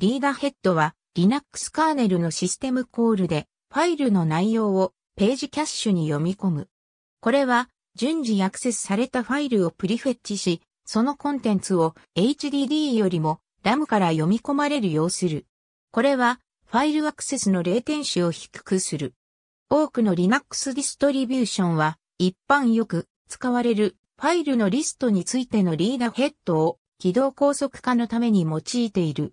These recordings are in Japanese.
リーダーヘッドは Linux カーネルのシステムコールでファイルの内容をページキャッシュに読み込む。これは順次アクセスされたファイルをプリフェッチし、そのコンテンツを HDD よりも RAM から読み込まれるようする。これはファイルアクセスの0点視を低くする。多くの Linux ディストリビューションは一般よく使われるファイルのリストについてのリーダーヘッドを起動高速化のために用いている。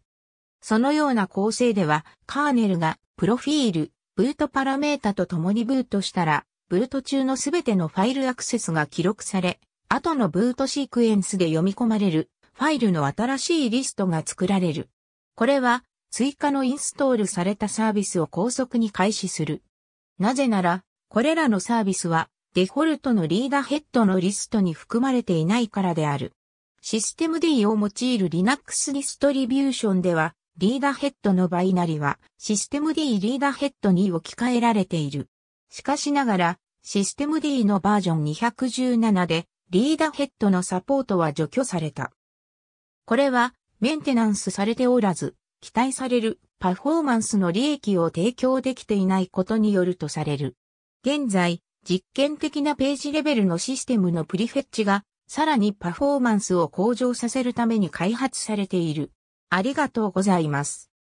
そのような構成では、カーネルが、プロフィール、ブートパラメータと共にブートしたら、ブート中のすべてのファイルアクセスが記録され、後のブートシークエンスで読み込まれる、ファイルの新しいリストが作られる。これは、追加のインストールされたサービスを高速に開始する。なぜなら、これらのサービスは、デフォルトのリーダーヘッドのリストに含まれていないからである。システム D を用いる Linux ディストリビューションでは、リーダーヘッドのバイナリはシステム D リーダーヘッドに置き換えられている。しかしながら、システム D のバージョン217でリーダーヘッドのサポートは除去された。これはメンテナンスされておらず、期待されるパフォーマンスの利益を提供できていないことによるとされる。現在、実験的なページレベルのシステムのプリフェッチがさらにパフォーマンスを向上させるために開発されている。ありがとうございます。